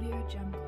Audio Jungle.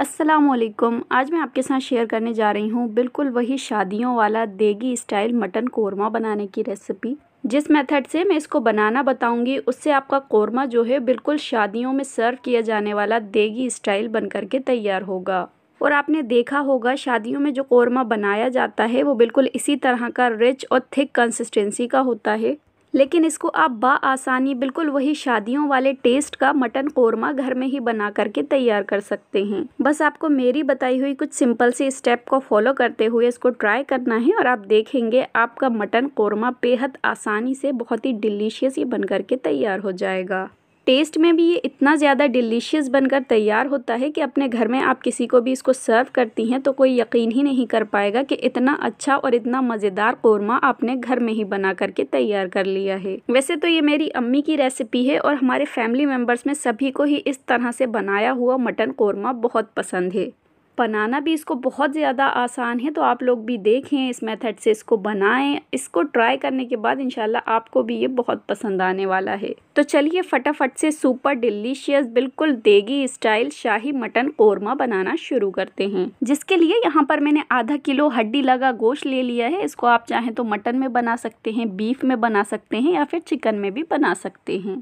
असलकुम आज मैं आपके साथ शेयर करने जा रही हूँ बिल्कुल वही शादियों वाला देगी स्टाइल मटन कोरमा बनाने की रेसिपी जिस मेथड से मैं इसको बनाना बताऊंगी उससे आपका कोरमा जो है बिल्कुल शादियों में सर्व किया जाने वाला देगी स्टाइल बन करके तैयार होगा और आपने देखा होगा शादियों में जो कौरमा बनाया जाता है वो बिल्कुल इसी तरह का रिच और थिक कंसिस्टेंसी का होता है लेकिन इसको आप बासानी बिल्कुल वही शादियों वाले टेस्ट का मटन कौरमा घर में ही बना करके तैयार कर सकते हैं बस आपको मेरी बताई हुई कुछ सिंपल से स्टेप को फॉलो करते हुए इसको ट्राई करना है और आप देखेंगे आपका मटन कौरमा बेहद आसानी से बहुत ही डिलीशियस ही बन करके तैयार हो जाएगा टेस्ट में भी ये इतना ज़्यादा डिलीशियस बनकर तैयार होता है कि अपने घर में आप किसी को भी इसको सर्व करती हैं तो कोई यकीन ही नहीं कर पाएगा कि इतना अच्छा और इतना मज़ेदार कौरमा आपने घर में ही बना करके तैयार कर लिया है वैसे तो ये मेरी अम्मी की रेसिपी है और हमारे फैमिली मेम्बर्स में सभी को ही इस तरह से बनाया हुआ मटन कौरमा बहुत पसंद है बनाना भी इसको बहुत ज़्यादा आसान है तो आप लोग भी देखें इस मेथड से इसको बनाएं इसको ट्राई करने के बाद इनशाला आपको भी ये बहुत पसंद आने वाला है तो चलिए फटाफट से सुपर डिलीशियस बिल्कुल देगी स्टाइल शाही मटन कोरमा बनाना शुरू करते हैं जिसके लिए यहाँ पर मैंने आधा किलो हड्डी लगा गोश्त ले लिया है इसको आप चाहें तो मटन में बना सकते हैं बीफ में बना सकते हैं या फिर चिकन में भी बना सकते हैं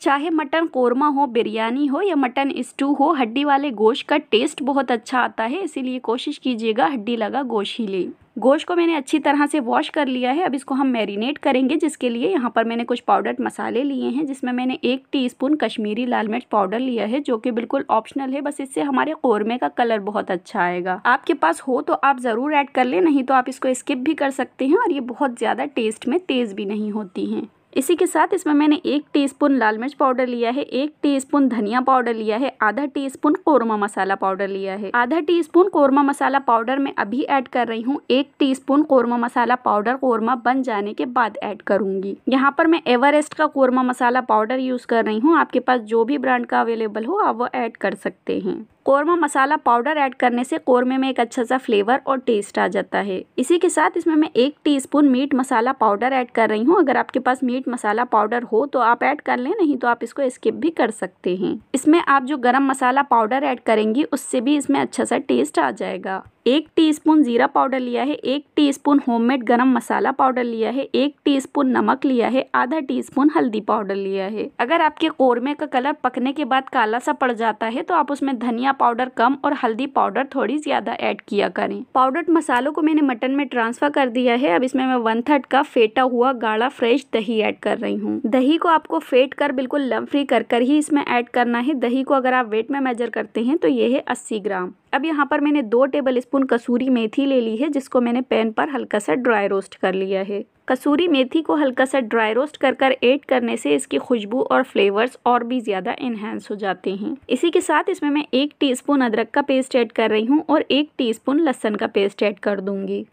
चाहे मटन कोरमा हो बिरयानी हो या मटन स्टू हो हड्डी वाले गोश्त का टेस्ट बहुत अच्छा आता है इसीलिए कोशिश कीजिएगा हड्डी लगा गोश्त ही लें गोश्त को मैंने अच्छी तरह से वॉश कर लिया है अब इसको हम मैरिनेट करेंगे जिसके लिए यहाँ पर मैंने कुछ पाउडर मसाले लिए हैं जिसमें मैंने एक टीस्पून कश्मीरी लाल मिर्च पाउडर लिया है जो कि बिल्कुल ऑप्शनल है बस इससे हमारे कौरमे का कलर बहुत अच्छा आएगा आपके पास हो तो आप ज़रूर ऐड कर लें नहीं तो आप इसको स्किप भी कर सकते हैं और ये बहुत ज़्यादा टेस्ट में तेज़ भी नहीं होती हैं इसी के साथ इसमें मैंने एक टीस्पून लाल मिर्च पाउडर लिया है एक टीस्पून धनिया पाउडर लिया है आधा टीस्पून कोरमा मसाला पाउडर लिया है आधा टीस्पून कोरमा मसाला पाउडर मैं अभी ऐड कर रही हूँ एक टीस्पून कोरमा मसाला पाउडर कोरमा बन जाने के बाद ऐड करूंगी यहाँ पर मैं एवरेस्ट का कोरमा मसाला पाउडर यूज कर रही हूँ आपके पास जो भी ब्रांड का अवेलेबल हो आप वो ऐड कर सकते हैं कौरमा मसाला पाउडर ऐड करने से कौरमे में एक अच्छा सा फ्लेवर और टेस्ट आ जाता है इसी के साथ इसमें मैं एक teaspoon meat masala powder add कर रही हूँ अगर आपके पास मीट मसाला पाउडर हो तो आप ऐड कर लें नहीं तो आप इसको स्किप भी कर सकते हैं इसमें आप जो गरम मसाला पाउडर ऐड करेंगी उससे भी इसमें अच्छा सा टेस्ट आ जाएगा एक टीस्पून जीरा पाउडर लिया है एक टीस्पून होममेड गरम मसाला पाउडर लिया है एक टीस्पून नमक लिया है आधा टीस्पून हल्दी पाउडर लिया है अगर आपके कोरमे का कलर पकने के बाद काला सा पड़ जाता है तो आप उसमें धनिया पाउडर कम और हल्दी पाउडर थोड़ी ज्यादा ऐड किया करें पाउडर मसालों को मैंने मटन में ट्रांसफर कर दिया है अब इसमें मैं वन थर्ड का फेटा हुआ गाढ़ा फ्रेश दही एड कर रही हूँ दही को आपको फेट कर बिल्कुल लम्फ्री कर कर ही इसमें ऐड करना है दही को अगर आप वेट में मेजर करते हैं तो ये है अस्सी ग्राम अब यहाँ पर मैंने दो टेबल स्पून कसूरी मेथी ले ली है जिसको मैंने पैन पर हल्का सा ड्राई रोस्ट कर लिया है कसूरी मेथी को हल्का सा ड्राई रोस्ट कर कर एड करने से इसकी खुशबू और फ्लेवर्स और भी ज़्यादा इन्हेंस हो जाते हैं इसी के साथ इसमें मैं एक टीस्पून अदरक का पेस्ट ऐड कर रही हूँ और एक टीस्पून लहसन का पेस्ट ऐड कर दूंगी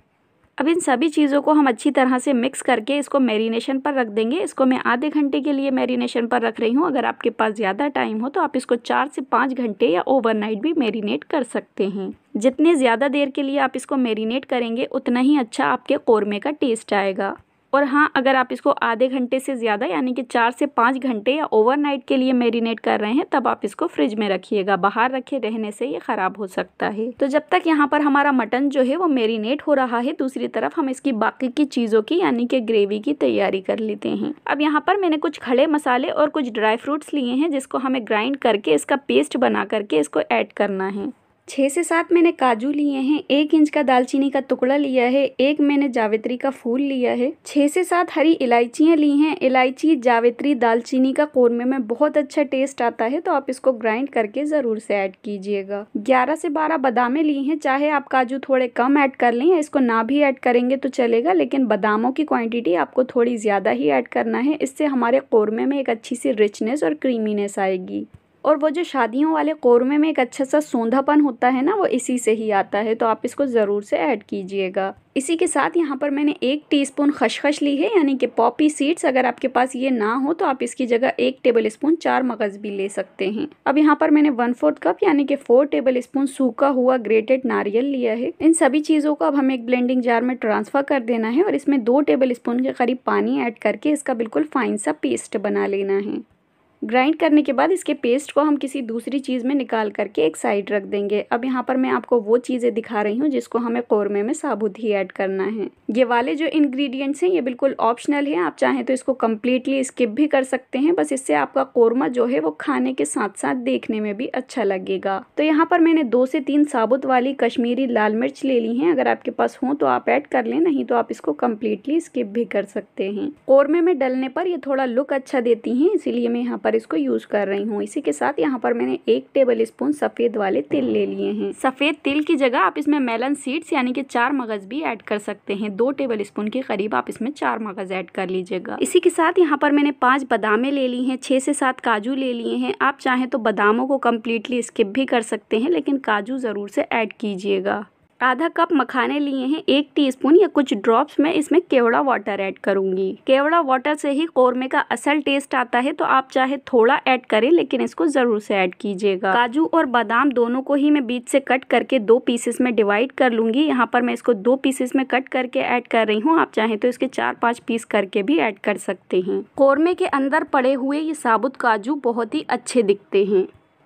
अब इन सभी चीज़ों को हम अच्छी तरह से मिक्स करके इसको मैरिनेशन पर रख देंगे इसको मैं आधे घंटे के लिए मैरिनेशन पर रख रही हूँ अगर आपके पास ज़्यादा टाइम हो तो आप इसको चार से पाँच घंटे या ओवरनाइट भी मैरिनेट कर सकते हैं जितने ज़्यादा देर के लिए आप इसको मैरिनेट करेंगे उतना ही अच्छा आपके कौरमे का टेस्ट आएगा और हाँ अगर आप इसको आधे घंटे से ज़्यादा यानी कि चार से पाँच घंटे या ओवरनाइट के लिए मेरीनेट कर रहे हैं तब आप इसको फ्रिज में रखिएगा बाहर रखे रहने से ये ख़राब हो सकता है तो जब तक यहाँ पर हमारा मटन जो है वो मेरीनेट हो रहा है दूसरी तरफ हम इसकी बाकी की चीज़ों की यानी कि ग्रेवी की तैयारी कर लेते हैं अब यहाँ पर मैंने कुछ खड़े मसाले और कुछ ड्राई फ्रूट्स लिए हैं जिसको हमें ग्राइंड करके इसका पेस्ट बना करके इसको ऐड करना है छः से सात मैंने काजू लिए हैं एक इंच का दालचीनी का टुकड़ा लिया है एक मैंने जावित्री का फूल लिया है छः से सात हरी इलायचियाँ ली हैं इलायची जावित्री दालचीनी का कोरमे में बहुत अच्छा टेस्ट आता है तो आप इसको ग्राइंड करके ज़रूर से ऐड कीजिएगा ग्यारह से बारह बादामें ली हैं चाहे आप काजू थोड़े कम ऐड कर लें या इसको ना भी ऐड करेंगे तो चलेगा लेकिन बादामों की क्वान्टिटी आपको थोड़ी ज़्यादा ही ऐड करना है इससे हमारे कौरमे में एक अच्छी सी रिचनेस और क्रीमीनेस आएगी और वो जो शादियों वाले कौरमे में एक अच्छा सा सौंधापन होता है ना वो इसी से ही आता है तो आप इसको ज़रूर से ऐड कीजिएगा इसी के साथ यहाँ पर मैंने एक टीस्पून खशखश ली है यानी कि पॉपी सीड्स अगर आपके पास ये ना हो तो आप इसकी जगह एक टेबल स्पून चार मगज़ भी ले सकते हैं अब यहाँ पर मैंने वन फोर्थ कप यानी कि फोर टेबल स्पून सूखा हुआ ग्रेटेड नारियल लिया है इन सभी चीज़ों को अब हमें एक ब्लेंडिंग जार में ट्रांसफ़र कर देना है और इसमें दो टेबल स्पून के करीब पानी ऐड करके इसका बिल्कुल फाइन सा पेस्ट बना लेना है ग्राइंड करने के बाद इसके पेस्ट को हम किसी दूसरी चीज़ में निकाल करके एक साइड रख देंगे अब यहाँ पर मैं आपको वो चीज़ें दिखा रही हूँ जिसको हमें कौरमे में साबुत ही ऐड करना है ये वाले जो इंग्रेडिएंट्स हैं ये बिल्कुल ऑप्शनल है आप चाहें तो इसको कम्प्लीटली स्किप भी कर सकते हैं बस इससे आपका कौरमा जो है वो खाने के साथ साथ देखने में भी अच्छा लगेगा तो यहाँ पर मैंने दो से तीन साबुत वाली कश्मीरी लाल मिर्च ले ली हैं अगर आपके पास हो तो आप ऐड कर लें नहीं तो आप इसको कम्प्लीटली स्किप भी कर सकते हैं कौरमे में डलने पर ये थोड़ा लुक अच्छा देती हैं इसीलिए मैं यहाँ पर बार इसको यूज कर रही हूँ इसी के साथ यहाँ पर मैंने एक टेबल स्पून सफ़ेद वाले तिल ले लिए हैं सफ़ेद तिल की जगह आप इसमें मेलन सीड्स यानी कि चार मगज़ भी ऐड कर सकते हैं दो टेबल स्पून के करीब आप इसमें चार मगज़ ऐड कर लीजिएगा इसी के साथ यहाँ पर मैंने पांच बदामे ले ली हैं छह से सात काजू ले लिए हैं आप चाहें तो बादामों को कम्प्लीटली स्किप भी कर सकते हैं लेकिन काजू ज़रूर से ऐड कीजिएगा आधा कप मखाने लिए हैं एक टीस्पून या कुछ ड्रॉप्स में इसमें केवड़ा वाटर ऐड करूंगी केवड़ा वाटर से ही कौरमे का असल टेस्ट आता है तो आप चाहे थोड़ा ऐड करें लेकिन इसको ज़रूर से ऐड कीजिएगा काजू और बादाम दोनों को ही मैं बीच से कट करके दो पीसेस में डिवाइड कर लूंगी यहाँ पर मैं इसको दो पीसेस में कट करके ऐड कर रही हूँ आप चाहे तो इसके चार पाँच पीस करके भी ऐड कर सकते हैं कौरमे के अंदर पड़े हुए ये साबुत काजू बहुत ही अच्छे दिखते हैं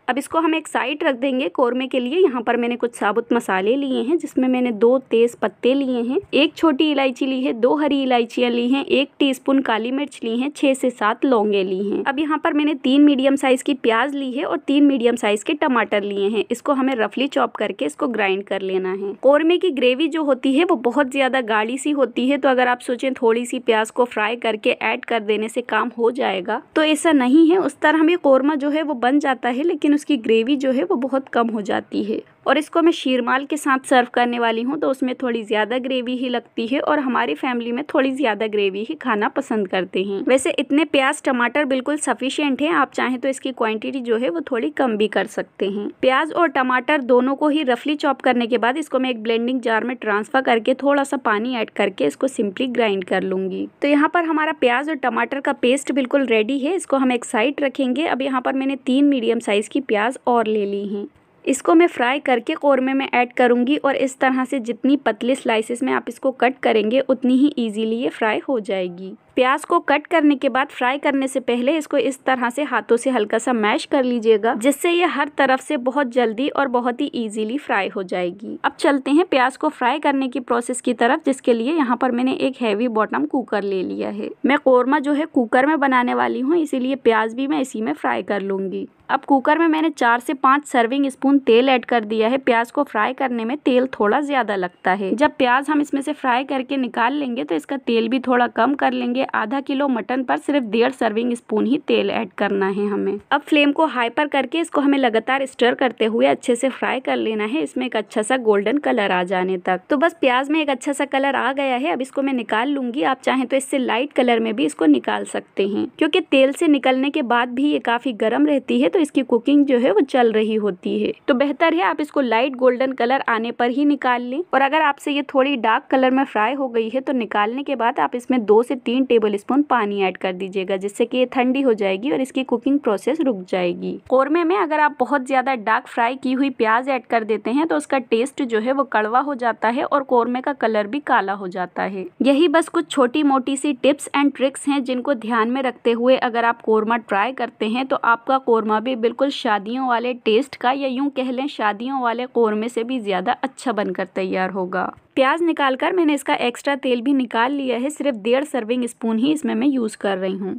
अब इसको हम एक साइड रख देंगे कोरमे के लिए यहाँ पर मैंने कुछ साबुत मसाले लिए हैं जिसमें मैंने दो तेज़ पत्ते लिए हैं एक छोटी इलायची ली है दो हरी इलायचियाँ ली हैं एक टीस्पून काली मिर्च ली है छः से सात लौंगे ली हैं अब यहाँ पर मैंने तीन मीडियम साइज़ की प्याज ली है और तीन मीडियम साइज़ के टमाटर लिए हैं इसको हमें रफली चॉप करके इसको ग्राइंड कर लेना है कोरमे की ग्रेवी जो होती है वो बहुत ज़्यादा गाढ़ी सी होती है तो अगर आप सोचें थोड़ी सी प्याज को फ्राई करके ऐड कर देने से काम हो जाएगा तो ऐसा नहीं है उस तरह हमें कोरमा जो है वो बन जाता है लेकिन उसकी ग्रेवी जो है वो बहुत कम हो जाती है और इसको मैं शीरमाल के साथ सर्व करने वाली हूँ तो उसमें थोड़ी ज़्यादा ग्रेवी ही लगती है और हमारी फैमिली में थोड़ी ज़्यादा ग्रेवी ही खाना पसंद करते हैं वैसे इतने प्याज टमाटर बिल्कुल सफिशियंट है आप चाहें तो इसकी क्वांटिटी जो है वो थोड़ी कम भी कर सकते हैं प्याज और टमाटर दोनों को ही रफली चॉप करने के बाद इसको मैं एक ब्लेंडिंग जार में ट्रांसफर करके थोड़ा सा पानी ऐड करके इसको सिंपली ग्राइंड कर लूँगी तो यहाँ पर हमारा प्याज और टमाटर का पेस्ट बिल्कुल रेडी है इसको हम एक साइड रखेंगे अब यहाँ पर मैंने तीन मीडियम साइज़ की प्याज और ले ली हैं इसको मैं फ्राई करके कौरमे में ऐड करूँगी और इस तरह से जितनी पतली स्लाइसिस में आप इसको कट करेंगे उतनी ही ईजीली ये फ्राई हो जाएगी प्याज को कट करने के बाद फ्राई करने से पहले इसको इस तरह से हाथों से हल्का सा मैश कर लीजिएगा जिससे ये हर तरफ से बहुत जल्दी और बहुत ही ईजिली फ्राई हो जाएगी अब चलते हैं प्याज को फ्राई करने की प्रोसेस की तरफ जिसके लिए यहाँ पर मैंने एक हैवी बॉटम कुकर ले लिया है मैं कौरमा जो है कुकर में बनाने वाली हूँ इसीलिए प्याज भी मैं इसी में फ्राई कर लूंगी अब कुकर में मैंने चार से पाँच सर्विंग स्पून तेल ऐड कर दिया है प्याज को फ्राई करने में तेल थोड़ा ज़्यादा लगता है जब प्याज हम इसमें से फ्राई करके निकाल लेंगे तो इसका तेल भी थोड़ा कम कर लेंगे आधा किलो मटन पर सिर्फ डेढ़ सर्विंग स्पून ही तेल ऐड करना है हमें अब फ्लेम को हाई पर करके इसको हमें लगातार स्टर करते हुए अच्छे से फ्राई कर लेना है इसमें एक अच्छा सा गोल्डन कलर आ जाने तक तो बस प्याज में एक अच्छा सा कलर आ गया है अब इसको मैं निकाल लूंगी आप चाहें तो इससे लाइट कलर में भी इसको निकाल सकते हैं क्योंकि तेल से निकलने के बाद भी ये काफी गर्म रहती है तो इसकी कुकिंग जो है वो चल रही होती है तो बेहतर है आप इसको लाइट गोल्डन कलर आने पर ही निकाल लें और अगर आपसे ये थोड़ी डार्क कलर में फ्राई हो गई है तो निकालने के बाद आप इसमें दो से तीन टेबल टेबल स्पून पानी ऐड कर दीजिएगा जिससे कि ये ठंडी हो जाएगी और इसकी कुकिंग प्रोसेस रुक जाएगी कौरमे में अगर आप बहुत ज़्यादा डार्क फ्राई की हुई प्याज ऐड कर देते हैं तो उसका टेस्ट जो है वो कड़वा हो जाता है और कौरमे का कलर भी काला हो जाता है यही बस कुछ छोटी मोटी सी टिप्स एंड ट्रिक्स है जिनको ध्यान में रखते हुए अगर आप कौरमा ट्राई करते हैं तो आपका कौरमा भी बिल्कुल शादियों वाले टेस्ट का या यूँ कह लें शादियों वाले कौरमे से भी ज़्यादा अच्छा बनकर तैयार होगा प्याज निकाल कर मैंने इसका एक्स्ट्रा तेल भी निकाल लिया है सिर्फ डेढ़ सर्विंग स्पून ही इसमें मैं यूज़ कर रही हूँ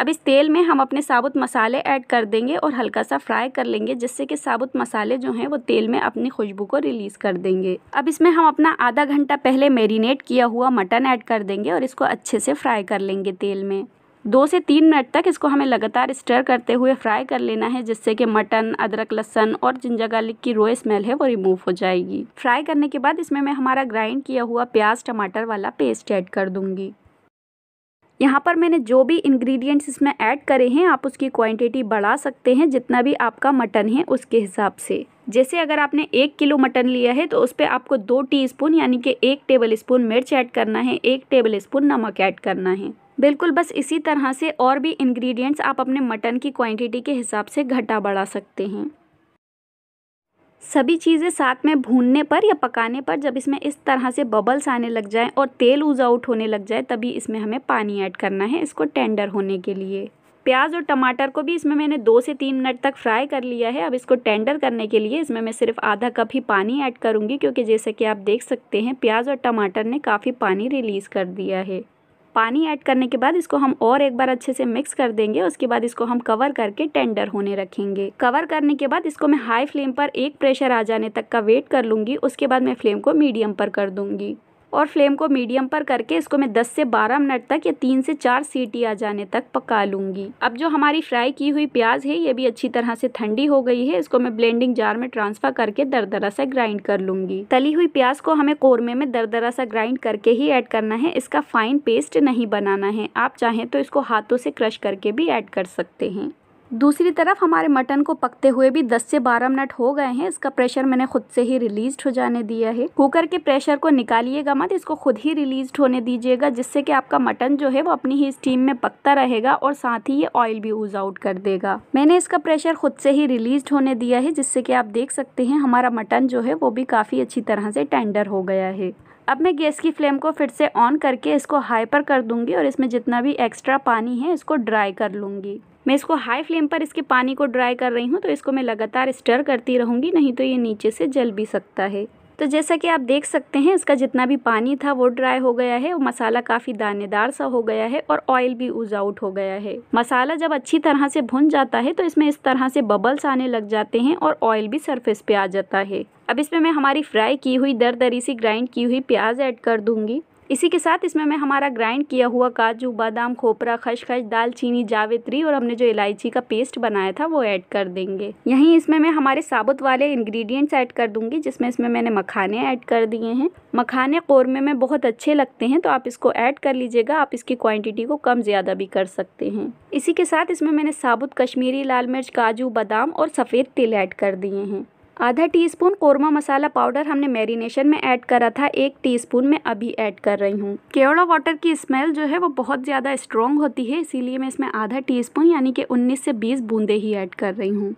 अब इस तेल में हम अपने साबुत मसाले ऐड कर देंगे और हल्का सा फ्राई कर लेंगे जिससे कि साबुत मसाले जो हैं वो तेल में अपनी खुशबू को रिलीज़ कर देंगे अब इसमें हम अपना आधा घंटा पहले मैरिनेट किया हुआ मटन ऐड कर देंगे और इसको अच्छे से फ्राई कर लेंगे तेल में दो से तीन मिनट तक इसको हमें लगातार स्टर करते हुए फ्राई कर लेना है जिससे कि मटन अदरक लहसन और जिंजर गार्लिक की रोए स्मेल है वो रिमूव हो जाएगी फ्राई करने के बाद इसमें मैं हमारा ग्राइंड किया हुआ प्याज टमाटर वाला पेस्ट ऐड कर दूँगी यहाँ पर मैंने जो भी इंग्रेडिएंट्स इसमें ऐड करे हैं आप उसकी क्वांटिटी बढ़ा सकते हैं जितना भी आपका मटन है उसके हिसाब से जैसे अगर आपने एक किलो मटन लिया है तो उस पर आपको दो टीस्पून यानी कि एक टेबल स्पून मिर्च ऐड करना है एक टेबल स्पून नमक ऐड करना है बिल्कुल बस इसी तरह से और भी इंग्रेडिएंट्स आप अपने मटन की क्वांटिटी के हिसाब से घटा बढ़ा सकते हैं सभी चीज़ें साथ में भूनने पर या पकाने पर जब इसमें इस तरह से बबल्स आने लग जाएं और तेल ऊज आउट होने लग जाए तभी इसमें हमें पानी ऐड करना है इसको टेंडर होने के लिए प्याज और टमाटर को भी इसमें मैंने दो से तीन मिनट तक फ्राई कर लिया है अब इसको टेंडर करने के लिए इसमें मैं सिर्फ आधा कप ही पानी ऐड करूँगी क्योंकि जैसे कि आप देख सकते हैं प्याज और टमाटर ने काफ़ी पानी रिलीज़ कर दिया है पानी ऐड करने के बाद इसको हम और एक बार अच्छे से मिक्स कर देंगे उसके बाद इसको हम कवर करके टेंडर होने रखेंगे कवर करने के बाद इसको मैं हाई फ्लेम पर एक प्रेशर आ जाने तक का वेट कर लूंगी उसके बाद मैं फ्लेम को मीडियम पर कर दूंगी और फ्लेम को मीडियम पर करके इसको मैं 10 से 12 मिनट तक या तीन से चार सीटी आ जाने तक पका लूंगी अब जो हमारी फ्राई की हुई प्याज है ये भी अच्छी तरह से ठंडी हो गई है इसको मैं ब्लेंडिंग जार में ट्रांसफ़र करके दरदरा सा ग्राइंड कर लूंगी तली हुई प्याज को हमें कोरमे में दरदरा सा ग्राइंड करके ही ऐड करना है इसका फाइन पेस्ट नहीं बनाना है आप चाहें तो इसको हाथों से क्रश करके भी ऐड कर सकते हैं दूसरी तरफ हमारे मटन को पकते हुए भी 10 से 12 मिनट हो गए हैं इसका प्रेशर मैंने खुद से ही रिलीज हो जाने दिया है कुकर के प्रेशर को निकालिएगा मत इसको खुद ही रिलीज होने दीजिएगा जिससे कि आपका मटन जो है वो अपनी ही स्टीम में पकता रहेगा और साथ ही ये ऑयल भी यूज आउट कर देगा मैंने इसका प्रेशर खुद से ही रिलीज होने दिया है जिससे कि आप देख सकते हैं हमारा मटन जो है वो भी काफ़ी अच्छी तरह से टेंडर हो गया है अब मैं गैस की फ्लेम को फिर से ऑन करके इसको हाई पर कर दूंगी और इसमें जितना भी एक्स्ट्रा पानी है इसको ड्राई कर लूँगी मैं इसको हाई फ्लेम पर इसके पानी को ड्राई कर रही हूँ तो इसको मैं लगातार स्टर करती रहूँगी नहीं तो ये नीचे से जल भी सकता है तो जैसा कि आप देख सकते हैं इसका जितना भी पानी था वो ड्राई हो गया है मसाला काफ़ी दानेदार सा हो गया है और ऑयल भी ऊज आउट हो गया है मसाला जब अच्छी तरह से भुन जाता है तो इसमें इस तरह से बबल्स आने लग जाते हैं और ऑयल भी सरफेस पे आ जाता है अब इसमें मैं हमारी फ्राई की हुई दर दरी सी ग्राइंड की हुई प्याज ऐड कर दूंगी इसी के साथ इसमें मैं हमारा ग्राइंड किया हुआ काजू बादाम खोपरा खशखश दालचीनी जावित्री और हमने जो इलायची का पेस्ट बनाया था वो ऐड कर देंगे यहीं इसमें मैं हमारे साबुत वाले इंग्रेडिएंट्स ऐड कर दूंगी जिसमें इसमें मैंने मखाने ऐड कर दिए हैं मखाने कौरमे में बहुत अच्छे लगते हैं तो आप इसको ऐड कर लीजिएगा आप इसकी क्वान्टिटी को कम ज़्यादा भी कर सकते हैं इसी के साथ इसमें मैंने साबुत कश्मीरी लाल मिर्च काजू बादाम और सफ़ेद तिल ऐड कर दिए हैं आधा टीस्पून कोरमा मसाला पाउडर हमने मैरिनेशन में ऐड करा था एक टीस्पून मैं अभी ऐड कर रही हूँ केवड़ा वाटर की स्मेल जो है वो बहुत ज़्यादा स्ट्रॉन्ग होती है इसीलिए मैं इसमें आधा टीस्पून यानी कि 19 से 20 बूंदे ही ऐड कर रही हूँ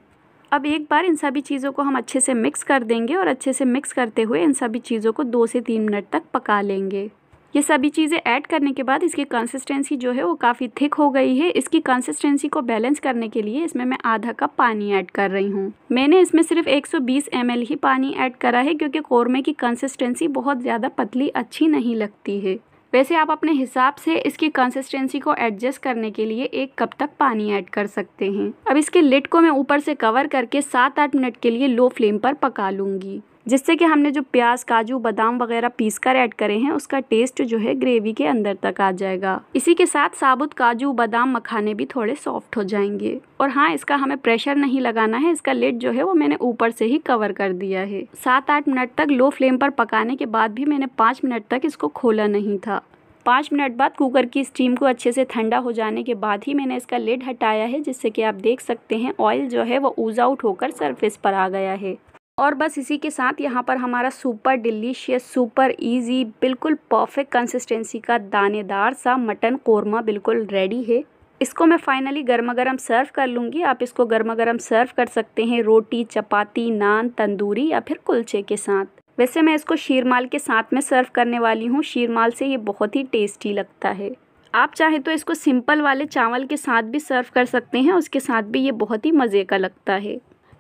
अब एक बार इन सभी चीज़ों को हम अच्छे से मिक्स कर देंगे और अच्छे से मिक्स करते हुए इन सभी चीज़ों को दो से तीन मिनट तक पका लेंगे ये सभी चीज़ें ऐड करने के बाद इसकी कंसिस्टेंसी जो है वो काफ़ी थिक हो गई है इसकी कंसिस्टेंसी को बैलेंस करने के लिए इसमें मैं आधा कप पानी ऐड कर रही हूँ मैंने इसमें सिर्फ 120 सौ ही पानी ऐड करा है क्योंकि कौरमे की कंसिस्टेंसी बहुत ज़्यादा पतली अच्छी नहीं लगती है वैसे आप अपने हिसाब से इसकी कंसिस्टेंसी को एडजस्ट करने के लिए एक कप तक पानी ऐड कर सकते हैं अब इसके लिट को मैं ऊपर से कवर करके सात आठ मिनट के लिए लो फ्लेम पर पका लूँगी जिससे कि हमने जो प्याज काजू बादाम वगैरह पीस कर ऐड करे हैं उसका टेस्ट जो है ग्रेवी के अंदर तक आ जाएगा इसी के साथ साबुत काजू बादाम मखाने भी थोड़े सॉफ्ट हो जाएंगे और हाँ इसका हमें प्रेशर नहीं लगाना है इसका लेट जो है वो मैंने ऊपर से ही कवर कर दिया है सात आठ मिनट तक लो फ्लेम पर पकाने के बाद भी मैंने पाँच मिनट तक इसको खोला नहीं था पाँच मिनट बाद कुकर की स्टीम को अच्छे से ठंडा हो जाने के बाद ही मैंने इसका लेड हटाया है जिससे कि आप देख सकते हैं ऑयल जो है वो ऊज आउट होकर सरफेस पर आ गया है और बस इसी के साथ यहाँ पर हमारा सुपर डिलीशियस सुपर इजी बिल्कुल परफेक्ट कंसिस्टेंसी का दानेदार सा मटन कोरमा बिल्कुल रेडी है इसको मैं फाइनली गर्मा गर्म सर्व कर लूँगी आप इसको गर्मा गर्म सर्व कर सकते हैं रोटी चपाती नान तंदूरी या फिर कुलचे के साथ वैसे मैं इसको शीरमाल के साथ में सर्व करने वाली हूँ शीरमाल से ये बहुत ही टेस्टी लगता है आप चाहे तो इसको सिंपल वाले चावल के साथ भी सर्व कर सकते हैं उसके साथ भी ये बहुत ही मज़े का लगता है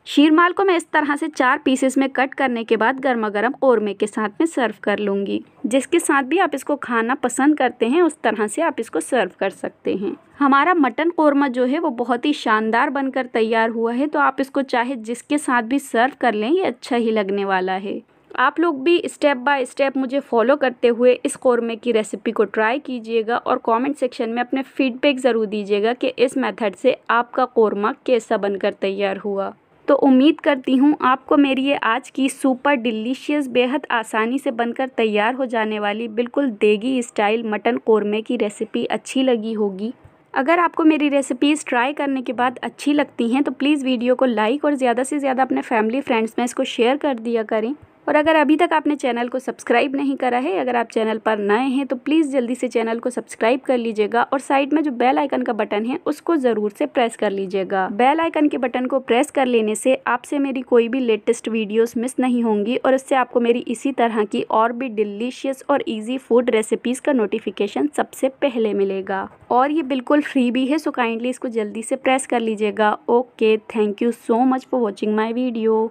शीरमाल को मैं इस तरह से चार पीसेस में कट करने के बाद गर्मा गर्म कौरमे के साथ में सर्व कर लूँगी जिसके साथ भी आप इसको खाना पसंद करते हैं उस तरह से आप इसको सर्व कर सकते हैं हमारा मटन कौरमा जो है वो बहुत ही शानदार बनकर तैयार हुआ है तो आप इसको चाहे जिसके साथ भी सर्व कर लें ये अच्छा ही लगने वाला है आप लोग भी स्टेप बाय स्टेप मुझे फॉलो करते हुए इस कौरमे की रेसिपी को ट्राई कीजिएगा और कमेंट सेक्शन में अपने फीडबैक ज़रूर दीजिएगा कि इस मेथड से आपका कौरमा कैसा बनकर तैयार हुआ तो उम्मीद करती हूँ आपको मेरी ये आज की सुपर डिलीशियस बेहद आसानी से बनकर तैयार हो जाने वाली बिल्कुल देगी स्टाइल मटन कौरमे की रेसिपी अच्छी लगी होगी अगर आपको मेरी रेसिपीज़ ट्राई करने के बाद अच्छी लगती हैं तो प्लीज़ वीडियो को लाइक और ज़्यादा से ज़्यादा अपने फैमिली फ्रेंड्स में इसको शेयर कर दिया करें और अगर अभी तक आपने चैनल को सब्सक्राइब नहीं करा है अगर आप चैनल पर नए हैं तो प्लीज़ जल्दी से चैनल को सब्सक्राइब कर लीजिएगा और साइड में जो बेल आइकन का बटन है उसको ज़रूर से प्रेस कर लीजिएगा बेल आइकन के बटन को प्रेस कर लेने से आपसे मेरी कोई भी लेटेस्ट वीडियोस मिस नहीं होंगी और इससे आपको मेरी इसी तरह की और भी डिलीशियस और ईजी फूड रेसिपीज़ का नोटिफिकेशन सबसे पहले मिलेगा और ये बिल्कुल फ्री भी है सो काइंडली इसको जल्दी से प्रेस कर लीजिएगा okay thank you so much for watching my video